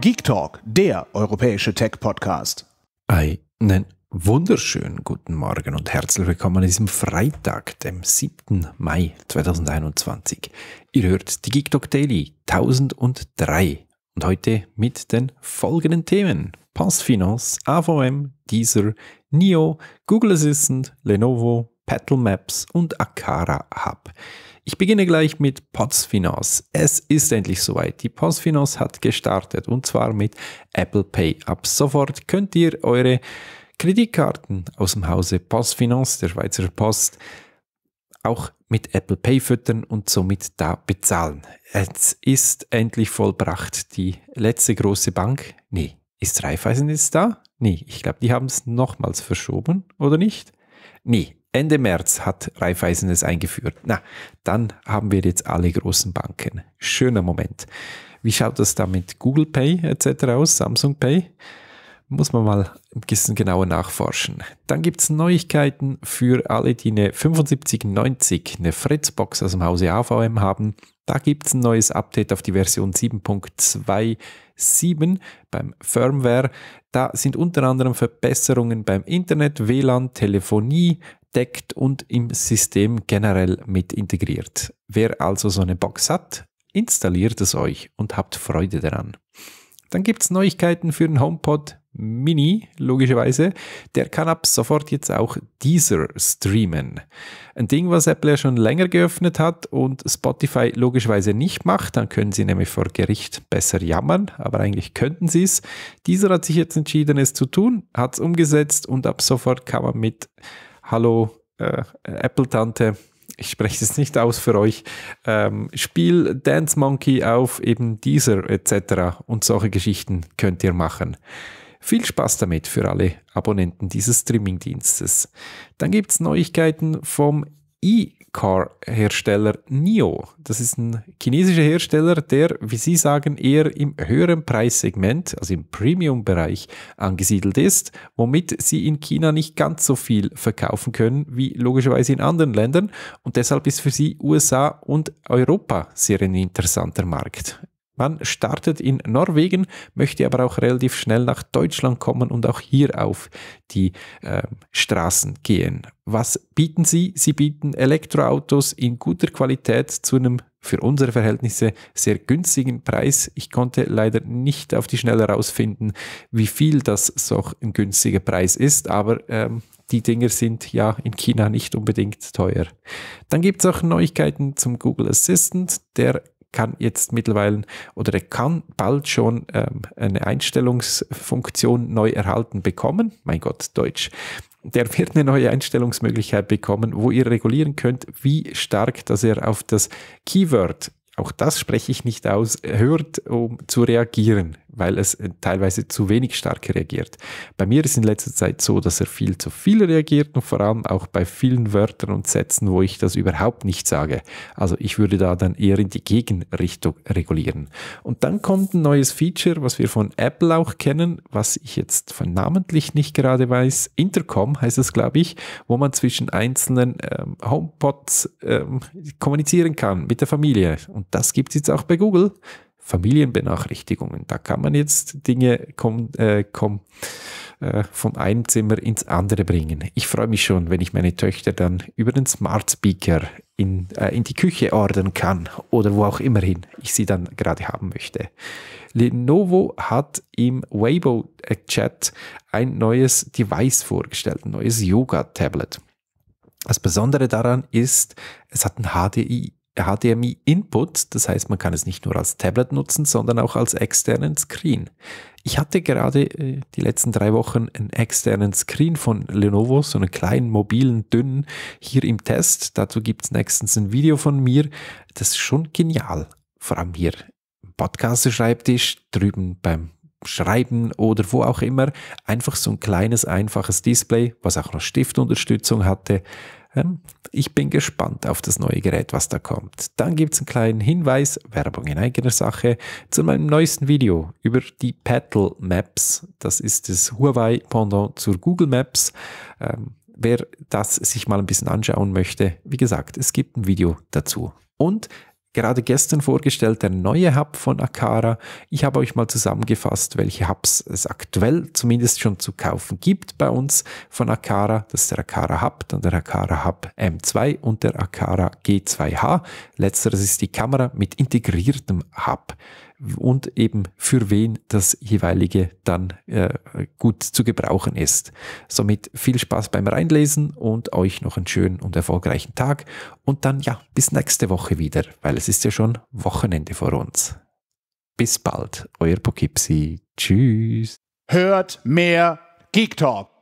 Geek Talk, der europäische Tech-Podcast. Einen wunderschönen guten Morgen und herzlich willkommen an diesem Freitag, dem 7. Mai 2021. Ihr hört die Geek Talk Daily 1003 und heute mit den folgenden Themen. Passfinance, AVM, Deezer, NIO, Google Assistant, Lenovo, Petal Maps und Akara Hub. Ich beginne gleich mit POTS Es ist endlich soweit. Die POTS hat gestartet und zwar mit Apple Pay. Ab sofort könnt ihr eure Kreditkarten aus dem Hause POS der Schweizer Post, auch mit Apple Pay füttern und somit da bezahlen. Es ist endlich vollbracht. Die letzte große Bank, nee, ist Raiffeisen jetzt da? Nee, ich glaube, die haben es nochmals verschoben, oder nicht? Nee, Ende März hat Raiffeisen es eingeführt. Na, dann haben wir jetzt alle großen Banken. Schöner Moment. Wie schaut das da mit Google Pay etc. aus? Samsung Pay? Muss man mal ein bisschen genauer nachforschen. Dann gibt es Neuigkeiten für alle, die eine 7590, eine Fritzbox aus dem Hause AVM haben. Da gibt es ein neues Update auf die Version 7.27 beim Firmware. Da sind unter anderem Verbesserungen beim Internet, WLAN, Telefonie, deckt und im System generell mit integriert. Wer also so eine Box hat, installiert es euch und habt Freude daran. Dann gibt es Neuigkeiten für den HomePod Mini, logischerweise. Der kann ab sofort jetzt auch Deezer streamen. Ein Ding, was Apple ja schon länger geöffnet hat und Spotify logischerweise nicht macht. Dann können sie nämlich vor Gericht besser jammern, aber eigentlich könnten sie es. Deezer hat sich jetzt entschieden, es zu tun, hat es umgesetzt und ab sofort kann man mit Hallo, äh, Apple-Tante, ich spreche es nicht aus für euch, ähm, Spiel Dance Monkey auf eben dieser etc. Und solche Geschichten könnt ihr machen. Viel Spaß damit für alle Abonnenten dieses Streaming-Dienstes. Dann gibt es Neuigkeiten vom E-Car-Hersteller NIO. Das ist ein chinesischer Hersteller, der, wie Sie sagen, eher im höheren Preissegment, also im Premium-Bereich, angesiedelt ist, womit Sie in China nicht ganz so viel verkaufen können wie logischerweise in anderen Ländern. Und deshalb ist für Sie USA und Europa sehr ein interessanter Markt. Man startet in Norwegen, möchte aber auch relativ schnell nach Deutschland kommen und auch hier auf die äh, Straßen gehen. Was bieten sie? Sie bieten Elektroautos in guter Qualität zu einem für unsere Verhältnisse sehr günstigen Preis. Ich konnte leider nicht auf die Schnelle herausfinden, wie viel das so ein günstiger Preis ist, aber ähm, die Dinger sind ja in China nicht unbedingt teuer. Dann gibt es auch Neuigkeiten zum Google Assistant. Der kann jetzt mittlerweile oder er kann bald schon ähm, eine Einstellungsfunktion neu erhalten bekommen. Mein Gott, Deutsch. Der wird eine neue Einstellungsmöglichkeit bekommen, wo ihr regulieren könnt, wie stark, dass er auf das Keyword auch das spreche ich nicht aus, hört, um zu reagieren weil es äh, teilweise zu wenig stark reagiert. Bei mir ist in letzter Zeit so, dass er viel zu viel reagiert und vor allem auch bei vielen Wörtern und Sätzen, wo ich das überhaupt nicht sage. Also ich würde da dann eher in die Gegenrichtung regulieren. Und dann kommt ein neues Feature, was wir von Apple auch kennen, was ich jetzt von namentlich nicht gerade weiß. Intercom heißt es, glaube ich, wo man zwischen einzelnen ähm, HomePods ähm, kommunizieren kann mit der Familie. Und das gibt es jetzt auch bei Google. Familienbenachrichtigungen. Da kann man jetzt Dinge komm, äh, komm, äh, vom einen Zimmer ins andere bringen. Ich freue mich schon, wenn ich meine Töchter dann über den Smart Speaker in, äh, in die Küche ordern kann oder wo auch immer ich sie dann gerade haben möchte. Lenovo hat im Weibo-Chat äh, ein neues Device vorgestellt, ein neues Yoga-Tablet. Das Besondere daran ist, es hat ein HDI HDMI-Input, das heißt, man kann es nicht nur als Tablet nutzen, sondern auch als externen Screen. Ich hatte gerade äh, die letzten drei Wochen einen externen Screen von Lenovo, so einen kleinen, mobilen, dünnen, hier im Test. Dazu gibt es nächstens ein Video von mir. Das ist schon genial, vor allem hier im Podcast-Schreibtisch, drüben beim Schreiben oder wo auch immer. Einfach so ein kleines, einfaches Display, was auch noch Stiftunterstützung hatte ich bin gespannt auf das neue Gerät, was da kommt. Dann gibt es einen kleinen Hinweis, Werbung in eigener Sache, zu meinem neuesten Video über die Petal Maps. Das ist das Huawei Pendant zur Google Maps. Ähm, wer das sich mal ein bisschen anschauen möchte, wie gesagt, es gibt ein Video dazu. Und gerade gestern vorgestellt, der neue Hub von Akara. Ich habe euch mal zusammengefasst, welche Hubs es aktuell zumindest schon zu kaufen gibt bei uns von Akara. Das ist der Akara Hub, dann der Akara Hub M2 und der Akara G2H. Letzteres ist die Kamera mit integriertem Hub und eben für wen das jeweilige dann äh, gut zu gebrauchen ist. Somit viel Spaß beim Reinlesen und euch noch einen schönen und erfolgreichen Tag und dann ja, bis nächste Woche wieder, weil es ist ja schon Wochenende vor uns. Bis bald, euer Poughkeepsie. Tschüss. Hört mehr Geek Talk.